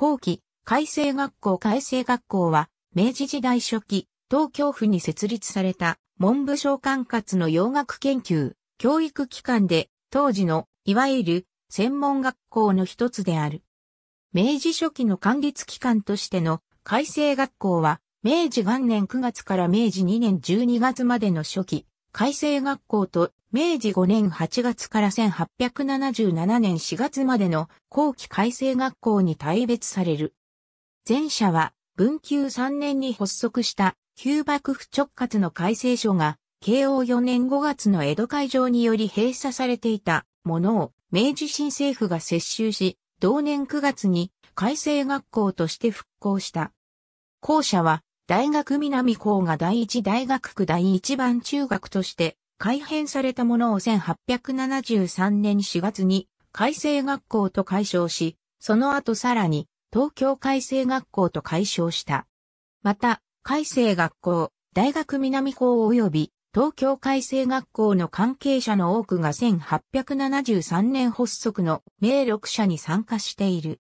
後期、改正学校改正学校は、明治時代初期、東京府に設立された文部省管轄の洋学研究、教育機関で、当時の、いわゆる、専門学校の一つである。明治初期の管理機関としての改正学校は、明治元年9月から明治2年12月までの初期、改正学校と明治5年8月から1877年4月までの後期改正学校に大別される。前者は文久3年に発足した旧幕府直轄の改正書が慶応4年5月の江戸会場により閉鎖されていたものを明治新政府が接収し、同年9月に改正学校として復興した。校舎は大学南校が第一大学区第一番中学として改編されたものを1873年4月に改正学校と改称し、その後さらに東京改正学校と改称した。また、改正学校、大学南校及び東京改正学校の関係者の多くが1873年発足の名録者に参加している。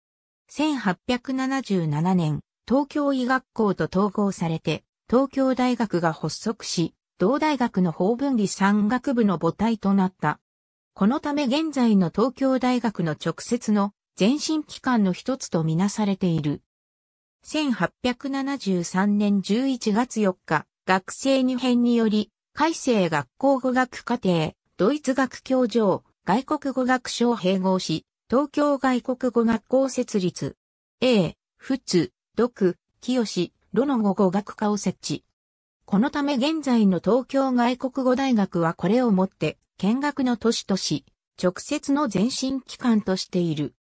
1877年、東京医学校と統合されて、東京大学が発足し、同大学の法文理産学部の母体となった。このため現在の東京大学の直接の前身機関の一つとみなされている。1873年11月4日、学生入編により、改正学校語学課程、ドイツ学教場、外国語学省を併合し、東京外国語学校設立。A、普通、読、清、ロの語語学科を設置。このため現在の東京外国語大学はこれをもって見学の都市とし、直接の前進機関としている。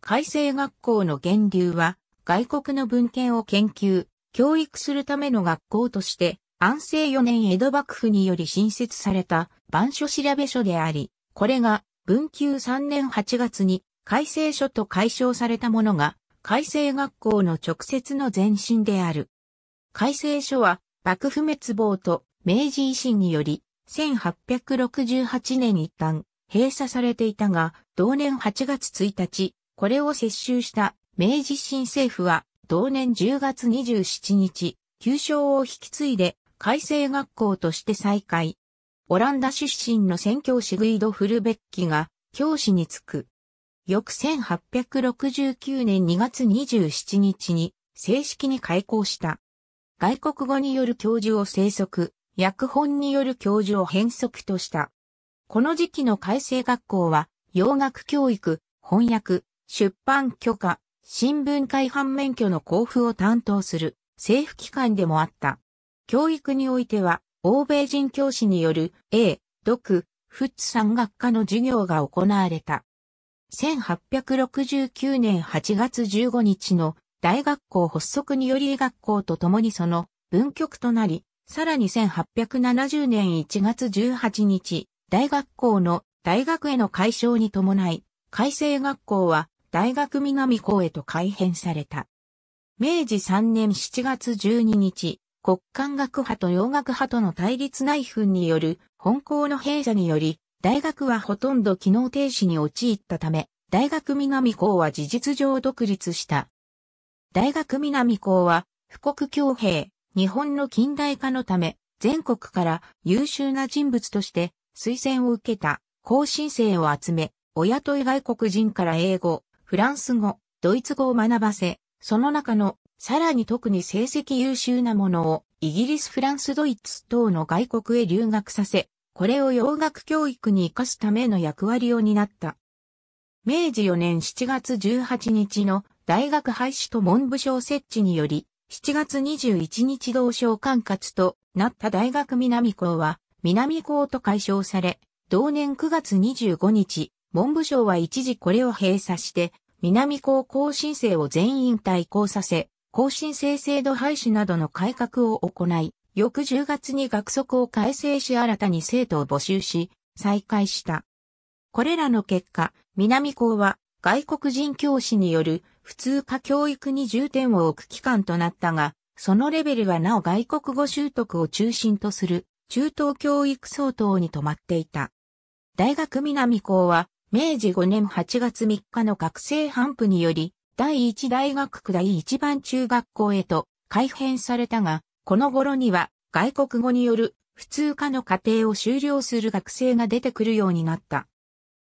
改正学校の源流は、外国の文献を研究、教育するための学校として、安政4年江戸幕府により新設された番書調べ書であり、これが文久3年8月に改正書と解消されたものが、改正学校の直接の前身である。改正書は幕府滅亡と明治維新により、1868年一旦閉鎖されていたが、同年8月1日、これを接収した明治新政府は、同年10月27日、旧称を引き継いで、改正学校として再開。オランダ出身の宣教師グイド・フルベッキが、教師に就く。翌1869年2月27日に正式に開校した。外国語による教授を生息、訳本による教授を変則とした。この時期の改正学校は、洋楽教育、翻訳、出版許可、新聞改版免許の交付を担当する政府機関でもあった。教育においては、欧米人教師による A、読、フッツ山学科の授業が行われた。1869年8月15日の大学校発足により医学校と共にその分局となり、さらに1870年1月18日、大学校の大学への解消に伴い、改正学校は大学南校へと改編された。明治3年7月12日、国間学派と洋学派との対立内紛による本校の閉鎖により、大学はほとんど機能停止に陥ったため、大学南校は事実上独立した。大学南校は、富国強兵、日本の近代化のため、全国から優秀な人物として推薦を受けた後進生を集め、お雇い外国人から英語、フランス語、ドイツ語を学ばせ、その中のさらに特に成績優秀なものをイギリス、フランス、ドイツ等の外国へ留学させ、これを洋楽教育に活かすための役割を担った。明治4年7月18日の大学廃止と文部省設置により、7月21日同省管轄となった大学南校は、南校と解消され、同年9月25日、文部省は一時これを閉鎖して、南高更新制を全員退校させ、更新生制度廃止などの改革を行い、翌10月に学則を改正し新たに生徒を募集し、再開した。これらの結果、南高は外国人教師による普通科教育に重点を置く期間となったが、そのレベルはなお外国語習得を中心とする中等教育相当に止まっていた。大学南校は明治5年8月3日の学生反布により第一大学区第一番中学校へと改編されたが、この頃には外国語による普通科の課程を修了する学生が出てくるようになった。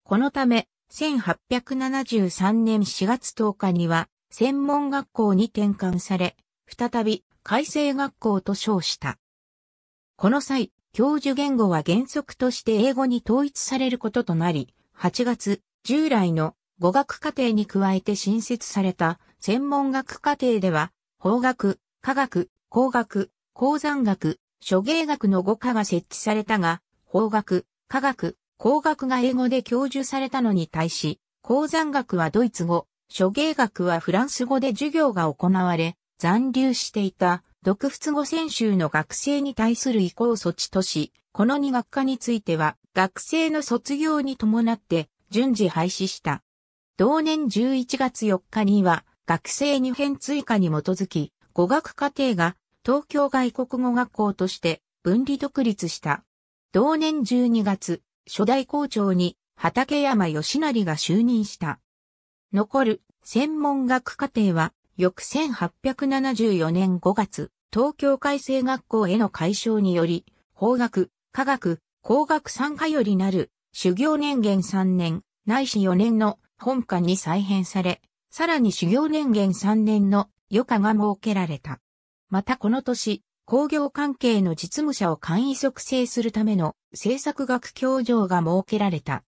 このため、1873年4月10日には、専門学校に転換され、再び、改正学校と称した。この際、教授言語は原則として英語に統一されることとなり、8月、従来の語学課程に加えて新設された専門学課程では、法学、科学、工学、鉱山学、諸芸学の5科が設置されたが、法学、科学、工学が英語で教授されたのに対し、鉱山学はドイツ語、諸芸学はフランス語で授業が行われ、残留していた、独仏語専修の学生に対する移行措置とし、この2学科については、学生の卒業に伴って、順次廃止した。同年11月4日には、学生入編追加に基づき、語学課程が東京外国語学校として分離独立した。同年12月、初代校長に畠山義成が就任した。残る専門学課程は、翌1874年5月、東京改正学校への解消により、法学、科学、工学参加よりなる、修行年限3年、ないし4年の本科に再編され、さらに修行年限3年の余暇が設けられた。またこの年、工業関係の実務者を簡易促成するための政策学教場が設けられた。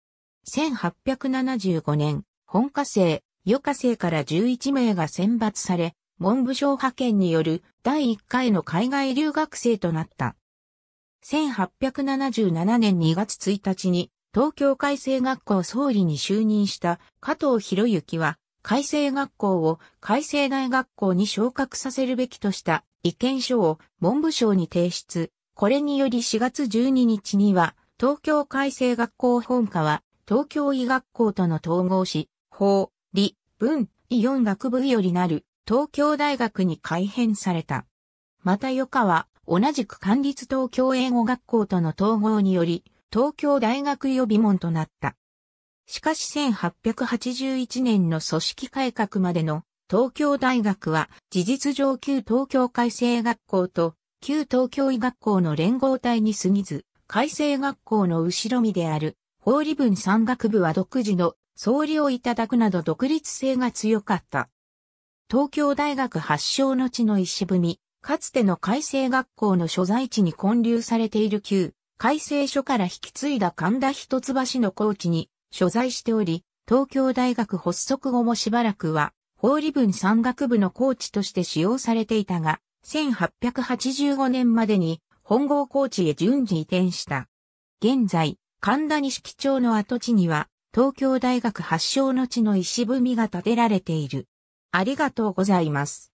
1875年、本科生、余科生から11名が選抜され、文部省派遣による第1回の海外留学生となった。1877年2月1日に東京海星学校総理に就任した加藤博之は、海星学校を海正大学校に昇格させるべきとした意見書を文部省に提出。これにより4月12日には、東京改正学校本科は、東京医学校との統合し、法、理、文、医4学部よりなる、東京大学に改編された。また、余科は、同じく管立東京英語学校との統合により、東京大学予備門となった。しかし1881年の組織改革までの東京大学は事実上旧東京改正学校と旧東京医学校の連合体に過ぎず、改正学校の後ろ身である法理文山学部は独自の総理をいただくなど独立性が強かった。東京大学発祥の地の石踏み、かつての改正学校の所在地に建立されている旧改正所から引き継いだ神田一橋の高地に所在しており、東京大学発足後もしばらくは法理文山岳部のコーチとして使用されていたが、1885年までに本郷高知へ順次移転した。現在、神田西基町の跡地には、東京大学発祥の地の石踏みが建てられている。ありがとうございます。